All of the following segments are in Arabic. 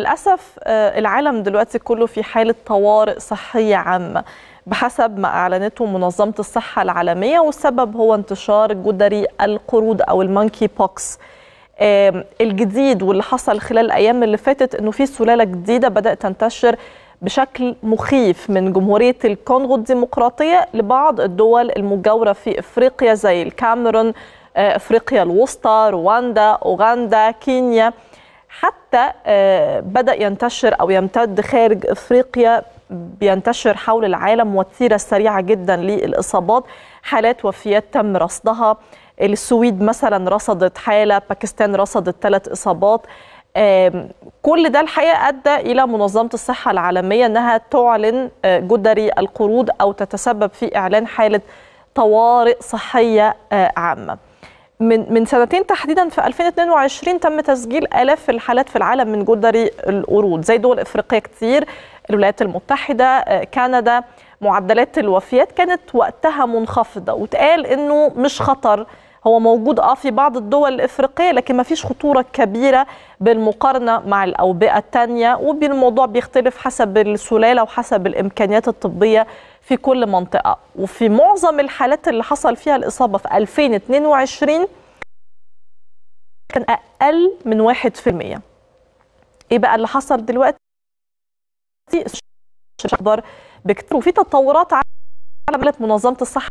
للأسف آه، العالم دلوقتي كله في حالة طوارئ صحية عامة بحسب ما أعلنته منظمة الصحة العالمية والسبب هو انتشار جدري القرود أو المونكي بوكس الجديد واللي حصل خلال الأيام اللي فاتت أنه في سلالة جديدة بدأت تنتشر بشكل مخيف من جمهورية الكونغو الديمقراطية لبعض الدول المجاورة في إفريقيا زي الكاميرون آه، إفريقيا الوسطى رواندا أوغندا كينيا حتى آه، بدأ ينتشر أو يمتد خارج إفريقيا بينتشر حول العالم وتيرة سريعة جدا للإصابات حالات وفيات تم رصدها السويد مثلا رصدت حالة باكستان رصدت ثلاث إصابات كل ده الحقيقة أدى إلى منظمة الصحة العالمية أنها تعلن آه، جدري القروض أو تتسبب في إعلان حالة طوارئ صحية آه، عامة من من سنتين تحديدا في 2022 تم تسجيل آلاف الحالات في العالم من جدري القرود زي دول إفريقية كتير الولايات المتحدة آه، كندا معدلات الوفيات كانت وقتها منخفضة وتقال إنه مش خطر هو موجود اه في بعض الدول الافريقيه لكن ما فيش خطوره كبيره بالمقارنه مع الاوبئه الثانيه وبالموضوع بيختلف حسب السلاله وحسب الامكانيات الطبيه في كل منطقه وفي معظم الحالات اللي حصل فيها الاصابه في 2022 كان اقل من 1% ايه بقى اللي حصل دلوقتي اخضر بكتير وفي تطورات على منظمه الصحه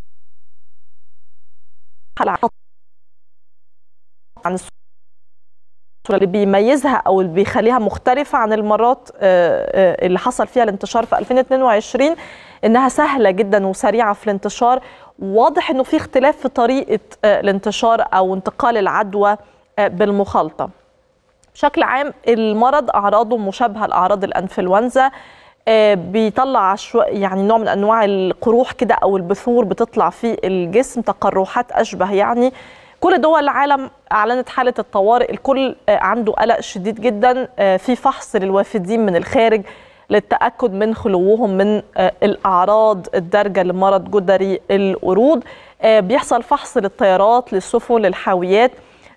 عن الصورة اللي بيميزها او اللي بيخليها مختلفه عن المرات آه، آه، اللي حصل فيها الانتشار في 2022 انها سهله جدا وسريعه في الانتشار واضح انه في اختلاف في طريقه آه، الانتشار او انتقال العدوى بالمخالطه بشكل عام المرض اعراضه مشابهه لاعراض الانفلونزا بيطلع يعني نوع من انواع القروح كده او البثور بتطلع في الجسم تقرحات اشبه يعني كل دول العالم اعلنت حاله الطوارئ الكل آه، عنده قلق شديد جدا آه، في فحص للوافدين من الخارج للتاكد من خلوهم من آه، الاعراض الدارجه لمرض جدري القرود بيحصل فحص للطيارات للسفن للحاويات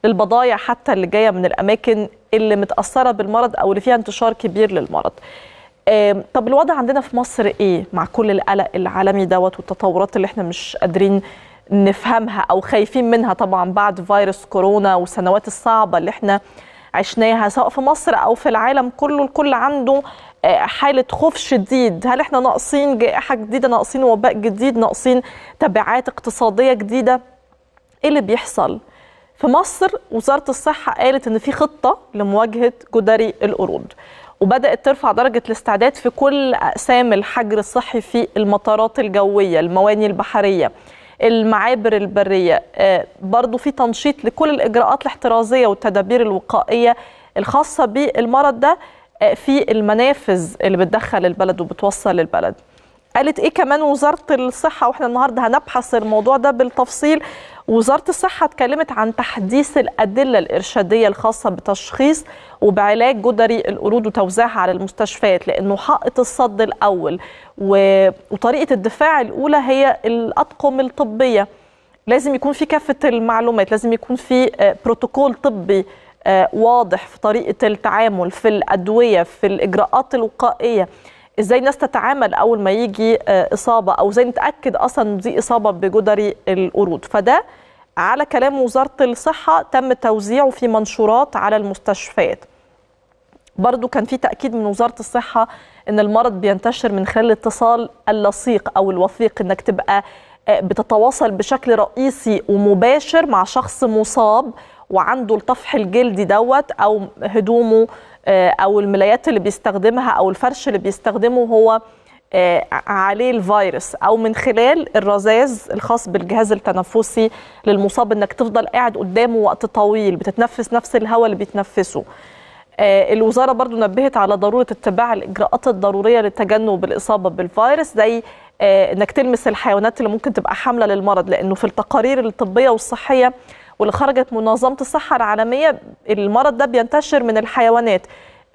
للبضايع حتى اللي جايه من الاماكن اللي متاثره بالمرض او اللي فيها انتشار كبير للمرض طب الوضع عندنا في مصر ايه مع كل القلق العالمي دوت والتطورات اللي احنا مش قادرين نفهمها او خايفين منها طبعا بعد فيروس كورونا والسنوات الصعبه اللي احنا عشناها سواء في مصر او في العالم كله الكل عنده آه، حاله خوف شديد هل احنا ناقصين جائحه جديده ناقصين وباء جديد ناقصين تبعات اقتصاديه جديده ايه اللي بيحصل في مصر وزاره الصحه قالت ان في خطه لمواجهه جدري القرود وبدات ترفع درجه الاستعداد في كل اقسام الحجر الصحي في المطارات الجويه المواني البحريه المعابر البريه آه، برضو في تنشيط لكل الاجراءات الاحترازيه والتدابير الوقائيه الخاصه بالمرض ده آه، في المنافذ اللي بتدخل البلد وبتوصل البلد قالت ايه كمان وزاره الصحه واحنا النهارده هنبحث الموضوع ده بالتفصيل وزاره الصحه اتكلمت عن تحديث الادله الارشاديه الخاصه بتشخيص وبعلاج جدري القرود وتوزيعها على المستشفيات لانه حائط الصد الاول و... وطريقه الدفاع الاولى هي الاطقم الطبيه لازم يكون في كافه المعلومات لازم يكون في آه، بروتوكول طبي آه، واضح في طريقه التعامل في الادويه في الاجراءات الوقائيه ازاي الناس تتعامل اول ما يجي آه، اصابه او ازاي نتاكد اصلا دي اصابه بجدري القرود فده على كلام وزاره الصحه تم توزيعه في منشورات على المستشفيات برضو كان في تأكيد من وزارة الصحة أن المرض بينتشر من خلال الاتصال اللصيق أو الوثيق أنك تبقى آه، بتتواصل بشكل رئيسي ومباشر مع شخص مصاب وعنده الطفح الجلدي دوت او هدومه آه، او الملايات اللي بيستخدمها او الفرش اللي بيستخدمه هو آه، عليه الفيروس او من خلال الرذاذ الخاص بالجهاز التنفسي للمصاب انك تفضل قاعد قدامه وقت طويل بتتنفس نفس الهواء اللي بيتنفسه آه، الوزارة برضو نبهت على ضرورة اتباع الإجراءات الضرورية لتجنب الإصابة بالفيروس زي انك تلمس الحيوانات اللي ممكن تبقى حاملة للمرض لأنه في التقارير الطبية والصحية واللي خرجت منظمه الصحه العالميه المرض ده بينتشر من الحيوانات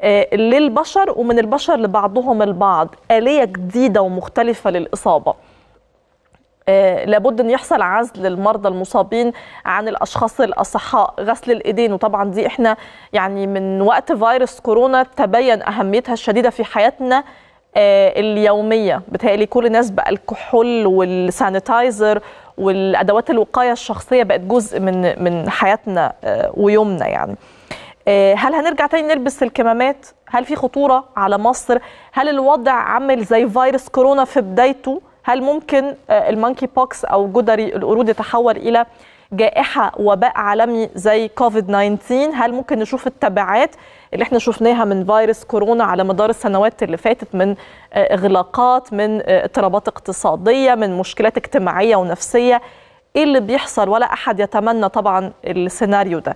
آه، للبشر ومن البشر لبعضهم البعض آلية جديدة ومختلفة للإصابة آه، لابد ان يحصل عزل المرضى المصابين عن الاشخاص الاصحاء غسل الايدين وطبعا دي احنا يعني من وقت فيروس كورونا تبين اهميتها الشديده في حياتنا آه، اليوميه بتهيألي كل الناس بقى الكحول والسانيتايزر والادوات الوقايه الشخصيه بقت جزء من من حياتنا آه، ويومنا يعني آه، هل هنرجع تاني نلبس الكمامات هل في خطوره على مصر هل الوضع عامل زي فيروس كورونا في بدايته هل ممكن المونكي بوكس او جدري القرود يتحول الى جائحه وباء عالمي زي كوفيد 19 هل ممكن نشوف التبعات اللي احنا شفناها من فيروس كورونا على مدار السنوات اللي فاتت من آه، اغلاقات من آه، اضطرابات اقتصاديه من مشكلات اجتماعيه ونفسيه ايه اللي بيحصل ولا احد يتمنى طبعا السيناريو ده